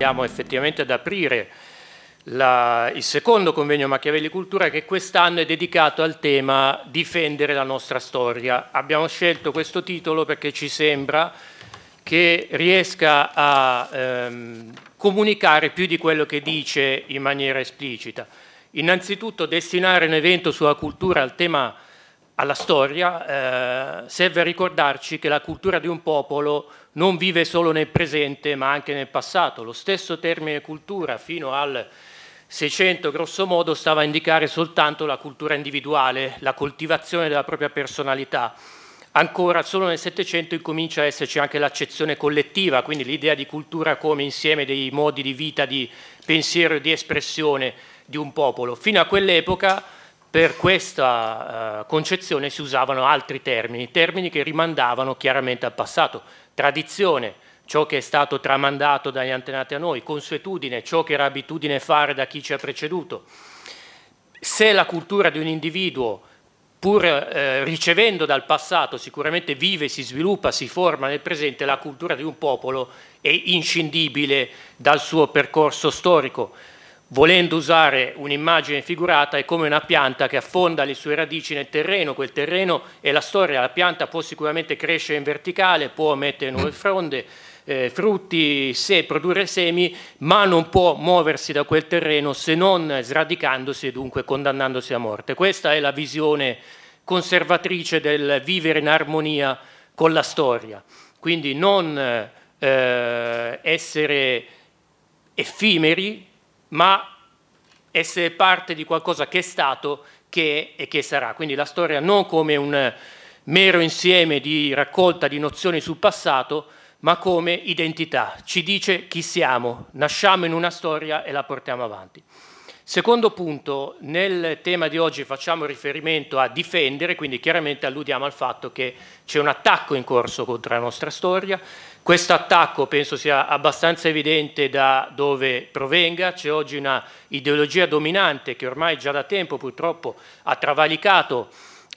Andiamo effettivamente ad aprire la, il secondo convegno Machiavelli Cultura che quest'anno è dedicato al tema difendere la nostra storia. Abbiamo scelto questo titolo perché ci sembra che riesca a ehm, comunicare più di quello che dice in maniera esplicita. Innanzitutto destinare un evento sulla cultura al tema alla storia eh, serve a ricordarci che la cultura di un popolo non vive solo nel presente ma anche nel passato. Lo stesso termine cultura fino al 600 grosso modo stava a indicare soltanto la cultura individuale, la coltivazione della propria personalità. Ancora solo nel Settecento incomincia a esserci anche l'accezione collettiva, quindi l'idea di cultura come insieme dei modi di vita, di pensiero e di espressione di un popolo. Fino a quell'epoca per questa uh, concezione si usavano altri termini, termini che rimandavano chiaramente al passato, tradizione, ciò che è stato tramandato dagli antenati a noi, consuetudine, ciò che era abitudine fare da chi ci ha preceduto. Se la cultura di un individuo, pur eh, ricevendo dal passato, sicuramente vive, si sviluppa, si forma nel presente, la cultura di un popolo è inscindibile dal suo percorso storico Volendo usare un'immagine figurata è come una pianta che affonda le sue radici nel terreno, quel terreno è la storia, la pianta può sicuramente crescere in verticale, può mettere nuove fronde, eh, frutti, se, produrre semi, ma non può muoversi da quel terreno se non sradicandosi e dunque condannandosi a morte. Questa è la visione conservatrice del vivere in armonia con la storia, quindi non eh, essere effimeri, ma essere parte di qualcosa che è stato, che è e che sarà. Quindi la storia non come un mero insieme di raccolta di nozioni sul passato, ma come identità. Ci dice chi siamo, nasciamo in una storia e la portiamo avanti. Secondo punto, nel tema di oggi facciamo riferimento a difendere, quindi chiaramente alludiamo al fatto che c'è un attacco in corso contro la nostra storia. Questo attacco penso sia abbastanza evidente da dove provenga, c'è oggi una ideologia dominante che ormai già da tempo purtroppo ha travalicato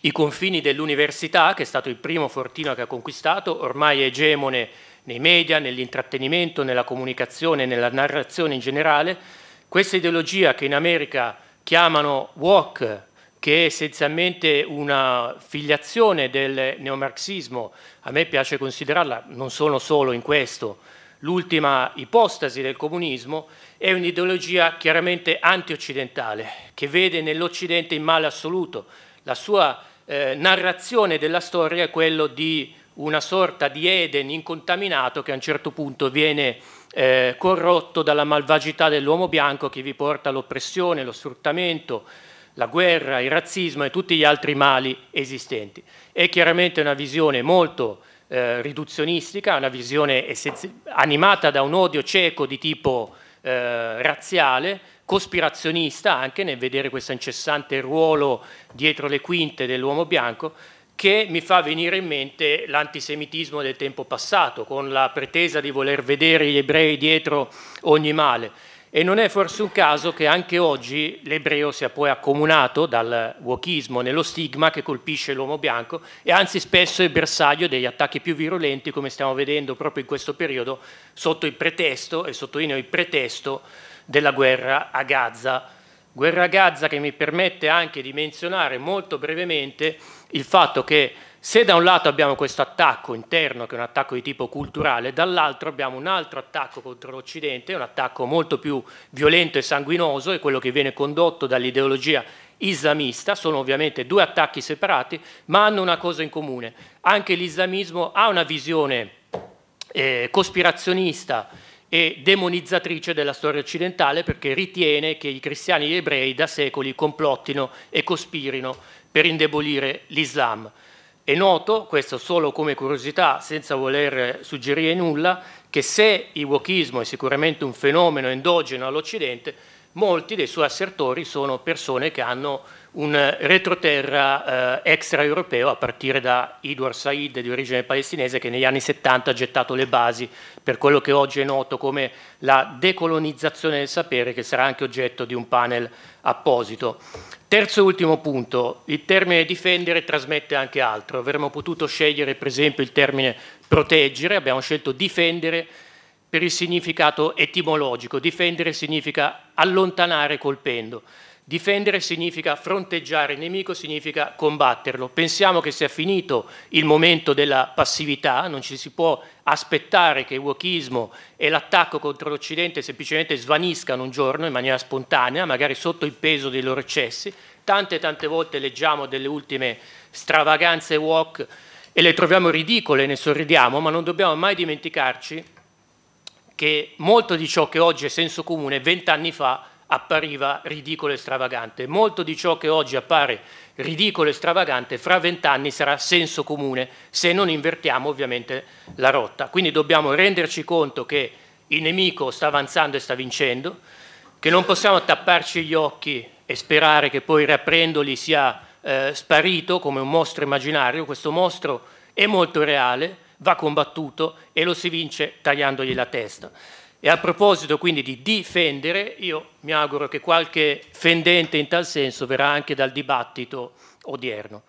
i confini dell'università, che è stato il primo fortino che ha conquistato, ormai è egemone nei media, nell'intrattenimento, nella comunicazione, nella narrazione in generale, questa ideologia che in America chiamano woke, che è essenzialmente una filiazione del neomarxismo, a me piace considerarla, non sono solo in questo, l'ultima ipostasi del comunismo, è un'ideologia chiaramente antioccidentale, che vede nell'Occidente il male assoluto. La sua eh, narrazione della storia è quella di una sorta di Eden incontaminato che a un certo punto viene eh, corrotto dalla malvagità dell'uomo bianco che vi porta all'oppressione, allo sfruttamento, la guerra, il razzismo e tutti gli altri mali esistenti. È chiaramente una visione molto eh, riduzionistica, una visione animata da un odio cieco di tipo eh, razziale, cospirazionista anche nel vedere questo incessante ruolo dietro le quinte dell'uomo bianco, che mi fa venire in mente l'antisemitismo del tempo passato, con la pretesa di voler vedere gli ebrei dietro ogni male. E non è forse un caso che anche oggi l'ebreo sia poi accomunato dal wokismo nello stigma che colpisce l'uomo bianco e anzi spesso è bersaglio degli attacchi più virulenti come stiamo vedendo proprio in questo periodo sotto il pretesto, e sottolineo il pretesto, della guerra a Gaza Guerra a Gaza che mi permette anche di menzionare molto brevemente il fatto che se da un lato abbiamo questo attacco interno che è un attacco di tipo culturale, dall'altro abbiamo un altro attacco contro l'Occidente, un attacco molto più violento e sanguinoso, è quello che viene condotto dall'ideologia islamista, sono ovviamente due attacchi separati, ma hanno una cosa in comune. Anche l'islamismo ha una visione eh, cospirazionista e demonizzatrice della storia occidentale perché ritiene che i cristiani e gli ebrei da secoli complottino e cospirino per indebolire l'Islam. È noto, questo solo come curiosità, senza voler suggerire nulla, che se il wokismo è sicuramente un fenomeno endogeno all'Occidente, molti dei suoi assertori sono persone che hanno un retroterra eh, extraeuropeo a partire da Edward Said di origine palestinese che negli anni 70 ha gettato le basi per quello che oggi è noto come la decolonizzazione del sapere che sarà anche oggetto di un panel apposito. Terzo e ultimo punto, il termine difendere trasmette anche altro, avremmo potuto scegliere per esempio il termine proteggere, abbiamo scelto difendere per il significato etimologico. Difendere significa allontanare colpendo. Difendere significa fronteggiare il nemico, significa combatterlo. Pensiamo che sia finito il momento della passività, non ci si può aspettare che il wokismo e l'attacco contro l'Occidente semplicemente svaniscano un giorno in maniera spontanea, magari sotto il peso dei loro eccessi. Tante tante volte leggiamo delle ultime stravaganze wok e le troviamo ridicole, ne sorridiamo, ma non dobbiamo mai dimenticarci che molto di ciò che oggi è senso comune vent'anni fa appariva ridicolo e stravagante. Molto di ciò che oggi appare ridicolo e stravagante fra vent'anni sarà senso comune se non invertiamo ovviamente la rotta. Quindi dobbiamo renderci conto che il nemico sta avanzando e sta vincendo, che non possiamo tapparci gli occhi e sperare che poi riaprendoli sia eh, sparito come un mostro immaginario, questo mostro è molto reale, va combattuto e lo si vince tagliandogli la testa. E a proposito quindi di difendere, io mi auguro che qualche fendente in tal senso verrà anche dal dibattito odierno.